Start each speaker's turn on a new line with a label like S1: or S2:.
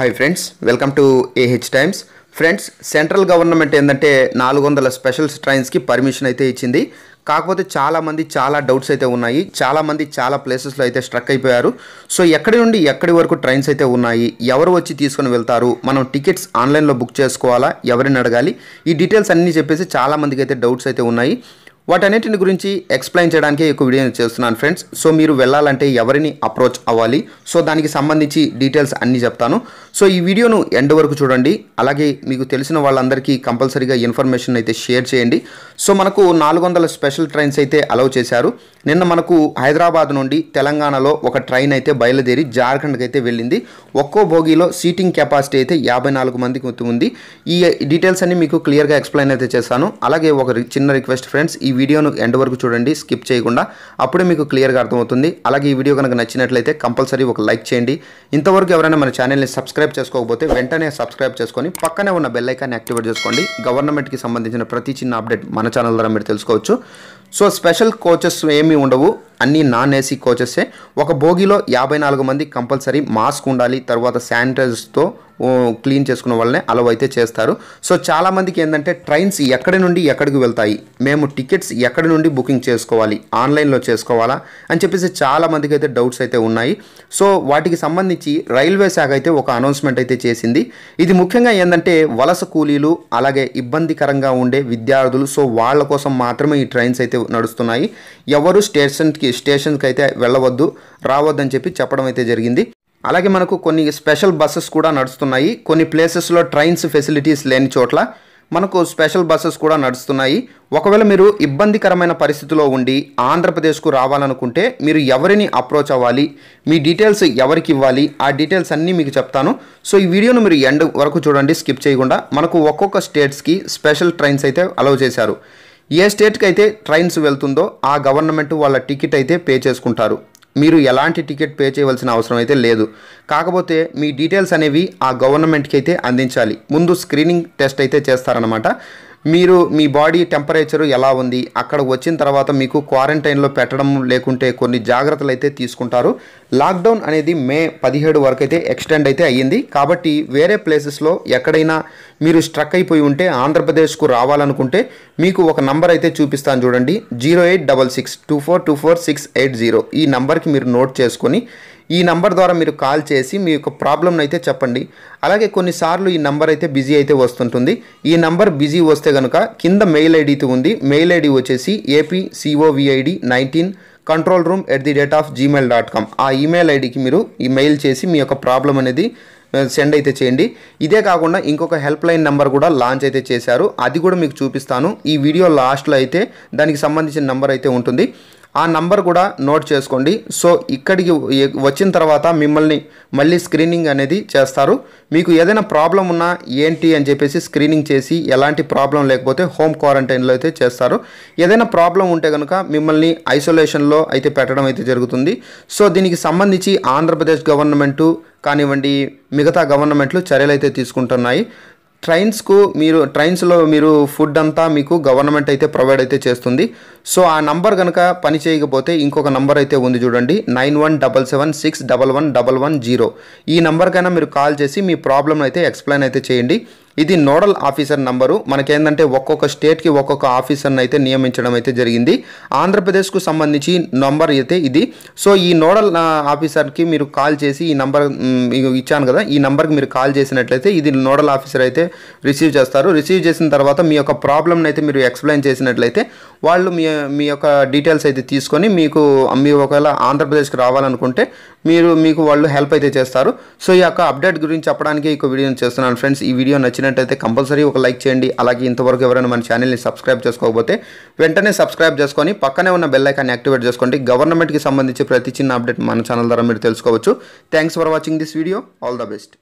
S1: hi friends welcome to AH times friends central government ఏంటంటే నాలుగు వందల స్పెషల్స్ ట్రైన్స్కి పర్మిషన్ అయితే ఇచ్చింది కాకపోతే చాలామంది చాలా డౌట్స్ అయితే ఉన్నాయి చాలామంది చాలా ప్లేసెస్లో అయితే స్ట్రక్ అయిపోయారు సో ఎక్కడి నుండి ఎక్కడి వరకు ట్రైన్స్ అయితే ఉన్నాయి ఎవరు వచ్చి తీసుకొని వెళ్తారు మనం టికెట్స్ ఆన్లైన్లో బుక్ చేసుకోవాలా ఎవరిని అడగాలి ఈ డీటెయిల్స్ అన్నీ చెప్పేసి చాలామందికి అయితే డౌట్స్ అయితే ఉన్నాయి వాటన్నిటిని గురించి ఎక్స్ప్లెయిన్ చేయడానికి ఎక్కువ వీడియో చేస్తున్నాను ఫ్రెండ్స్ సో మీరు వెళ్ళాలంటే ఎవరిని అప్రోచ్ అవ్వాలి సో దానికి సంబంధించి డీటెయిల్స్ అన్నీ చెప్తాను సో ఈ వీడియోను ఎండ్ వరకు చూడండి అలాగే మీకు తెలిసిన వాళ్ళందరికీ కంపల్సరీగా ఇన్ఫర్మేషన్ అయితే షేర్ చేయండి సో మనకు నాలుగు స్పెషల్ ట్రైన్స్ అయితే అలౌ చేశారు నిన్న మనకు హైదరాబాద్ నుండి తెలంగాణలో ఒక ట్రైన్ అయితే బయలుదేరి జార్ఖండ్కి అయితే వెళ్ళింది ఒక్కో భోగిలో సీటింగ్ కెపాసిటీ అయితే యాభై నాలుగు మందికి ఉంది ఈ డీటెయిల్స్ అన్ని మీకు క్లియర్గా ఎక్స్ప్లెయిన్ అయితే చేశాను అలాగే ఒక చిన్న రిక్వెస్ట్ ఫ్రెండ్స్ ఈ వీడియోను ఎండ్ వరకు చూడండి స్కిప్ చేయకుండా అప్పుడే మీకు క్లియర్గా అర్థమవుతుంది అలాగే ఈ వీడియో కనుక నచ్చినట్లయితే కంపల్సరీ ఒక లైక్ చేయండి ఇంతవరకు ఎవరైనా మన ఛానల్ని సబ్స్క్రైబ్ చేసుకోకపోతే వెంటనే సబ్స్క్రైబ్ చేసుకొని పక్కనే ఉన్న బెల్లైకాన్ని యాక్టివేట్ చేసుకోండి గవర్నమెంట్కి సంబంధించిన ప్రతి చిన్న అప్డేట్ మన ఛానల్ ద్వారా మీరు తెలుసుకోవచ్చు సో స్పెషల్ కోచెస్ ఏమీ ఉండవు అన్నీ నాన్ ఏసీ కోచెసే ఒక బోగిలో యాభై నాలుగు మంది కంపల్సరీ మాస్క్ ఉండాలి తర్వాత శానిటైజర్స్తో క్లీన్ చేసుకున్న వాళ్ళనే అలవ్ అయితే చేస్తారు సో చాలామందికి ఏంటంటే ట్రైన్స్ ఎక్కడి నుండి ఎక్కడికి వెళ్తాయి మేము టికెట్స్ ఎక్కడి నుండి బుకింగ్ చేసుకోవాలి ఆన్లైన్లో చేసుకోవాలా అని చెప్పేసి చాలామందికి అయితే డౌట్స్ అయితే ఉన్నాయి సో వాటికి సంబంధించి రైల్వే శాఖ అయితే ఒక అనౌన్స్మెంట్ అయితే చేసింది ఇది ముఖ్యంగా ఏంటంటే వలస కూలీలు అలాగే ఇబ్బందికరంగా ఉండే విద్యార్థులు సో వాళ్ళ కోసం మాత్రమే ఈ ట్రైన్స్ అయితే అయితే నడుస్తున్నాయి ఎవరు స్టేషన్కి స్టేషన్కి అయితే వెళ్ళవద్దు రావద్దని చెప్పి చెప్పడం అయితే జరిగింది అలాగే మనకు కొన్ని స్పెషల్ బస్సెస్ కూడా నడుస్తున్నాయి కొన్ని ప్లేసెస్లో ట్రైన్స్ ఫెసిలిటీస్ లేని చోట్ల మనకు స్పెషల్ బస్సెస్ కూడా నడుస్తున్నాయి ఒకవేళ మీరు ఇబ్బందికరమైన పరిస్థితిలో ఉండి ఆంధ్రప్రదేశ్కు రావాలనుకుంటే మీరు ఎవరిని అప్రోచ్ అవ్వాలి మీ డీటెయిల్స్ ఎవరికి ఇవ్వాలి ఆ డీటెయిల్స్ అన్నీ మీకు చెప్తాను సో ఈ వీడియోను మీరు ఎండ్ వరకు చూడండి స్కిప్ చేయకుండా మనకు ఒక్కొక్క స్టేట్స్కి స్పెషల్ ట్రైన్స్ అయితే అలౌ చేశారు ఏ స్టేట్కి అయితే ట్రైన్స్ వెళ్తుందో ఆ గవర్నమెంట్ వాళ్ళ టికెట్ అయితే పే చేసుకుంటారు మీరు ఎలాంటి టికెట్ పే చేయవలసిన అవసరం అయితే లేదు కాకపోతే మీ డీటెయిల్స్ అనేవి ఆ గవర్నమెంట్కి అయితే అందించాలి ముందు స్క్రీనింగ్ టెస్ట్ అయితే చేస్తారనమాట మీరు మీ బాడీ టెంపరేచరు ఎలా ఉంది అక్కడ వచ్చిన తర్వాత మీకు క్వారంటైన్లో పెట్టడం లేకుంటే కొన్ని జాగ్రత్తలు అయితే తీసుకుంటారు లాక్డౌన్ అనేది మే పదిహేడు వరకు అయితే ఎక్స్టెండ్ అయితే అయ్యింది కాబట్టి వేరే ప్లేసెస్లో ఎక్కడైనా మీరు స్ట్రక్ అయిపోయి ఉంటే ఆంధ్రప్రదేశ్కు రావాలనుకుంటే మీకు ఒక నంబర్ అయితే చూపిస్తాను చూడండి zero eight double six two four two four six eight zero ఈ నంబర్కి మీరు నోట్ చేసుకొని ఈ నంబర్ ద్వారా మీరు కాల్ చేసి మీ యొక్క ప్రాబ్లంను అయితే చెప్పండి అలాగే కొన్నిసార్లు ఈ నంబర్ అయితే బిజీ అయితే వస్తుంటుంది ఈ నంబర్ బిజీ వస్తే కనుక కింద మెయిల్ ఐడితో ఉంది మెయిల్ ఐడి వచ్చేసి AP C O V I D nineteen control room at the rate of Gmail dot com ఆ ఈమెయిల్ ఐడికి మీరు ఈ మెయిల్ చేసి మీ యొక్క ప్రాబ్లం అనేది సెండ్ అయితే చేయండి ఇదే కాకుండా ఇంకొక హెల్ప్ లైన్ నెంబర్ కూడా లాంచ్ అయితే చేశారు అది కూడా మీకు చూపిస్తాను ఈ వీడియో లాస్ట్లో అయితే దానికి సంబంధించిన నెంబర్ అయితే ఉంటుంది ఆ నంబర్ కూడా నోట్ చేసుకోండి సో ఇక్కడికి వచ్చిన తర్వాత మిమ్మల్ని మళ్ళీ స్క్రీనింగ్ అనేది చేస్తారు మీకు ఏదైనా ప్రాబ్లం ఉన్నా ఏంటి అని చెప్పేసి స్క్రీనింగ్ చేసి ఎలాంటి ప్రాబ్లం లేకపోతే హోమ్ క్వారంటైన్లో అయితే చేస్తారు ఏదైనా ప్రాబ్లం ఉంటే కనుక మిమ్మల్ని ఐసోలేషన్లో అయితే పెట్టడం అయితే జరుగుతుంది సో దీనికి సంబంధించి ఆంధ్రప్రదేశ్ గవర్నమెంటు కానివ్వండి మిగతా గవర్నమెంట్లు చర్యలు అయితే తీసుకుంటున్నాయి ట్రైన్స్కు మీరు ట్రైన్స్లో మీరు ఫుడ్ అంతా మీకు గవర్నమెంట్ అయితే ప్రొవైడ్ అయితే చేస్తుంది సో ఆ నంబర్ కనుక పని చేయకపోతే ఇంకొక నంబర్ అయితే ఉంది చూడండి nine one double seven six double one double one zero ఈ నంబర్కైనా మీరు కాల్ చేసి మీ ప్రాబ్లమ్ అయితే ఎక్స్ప్లెయిన్ అయితే చేయండి ఇది నోడల్ ఆఫీసర్ నంబరు మనకేందంటే ఒక్కొక్క స్టేట్కి ఒక్కొక్క ఆఫీసర్ని అయితే నియమించడం అయితే జరిగింది ఆంధ్రప్రదేశ్కు సంబంధించి నంబర్ అయితే ఇది సో ఈ నోడల్ ఆఫీసర్కి మీరు కాల్ చేసి ఈ నంబర్ ఇచ్చాను కదా ఈ నంబర్కి మీరు కాల్ చేసినట్లయితే ఇది నోడల్ ఆఫీసర్ అయితే రిసీవ్ చేస్తారు రిసీవ్ చేసిన తర్వాత మీ యొక్క ప్రాబ్లమ్ని అయితే మీరు ఎక్స్ప్లెయిన్ చేసినట్లయితే వాళ్ళు మీ మీ యొక్క డీటెయిల్స్ అయితే తీసుకొని మీకు మీ ఒకవేళ ఆంధ్రప్రదేశ్కి రావాలనుకుంటే మీరు మీకు వాళ్ళు హెల్ప్ అయితే చేస్తారు సో ఈ యొక్క అప్డేట్ గురించి చెప్పడానికి ఈ వీడియోని చేస్తున్నాను ఫ్రెండ్స్ ఈ వీడియో నచ్చిన నచ్చినట్టయితే కంపల్సరీ ఒక లైక్ చేయండి అలాగే ఇంతవరకు ఎవరైనా మన ఛానల్ని సబ్స్క్రైబ్ చేసుకోకపోతే వెంటనే సబ్స్క్రైబ్ చేసుకొని పక్కనే ఉన్న బెల్ ఐకాన్ని యాక్టివేట్ చేసుకోండి గవర్నమెంట్కి సంబంధించి ప్రతి చిన్న అప్డేట్ మన ఛానల్ ద్వారా మీరు తెలుసుకోవచ్చు thanks for watching this video all the best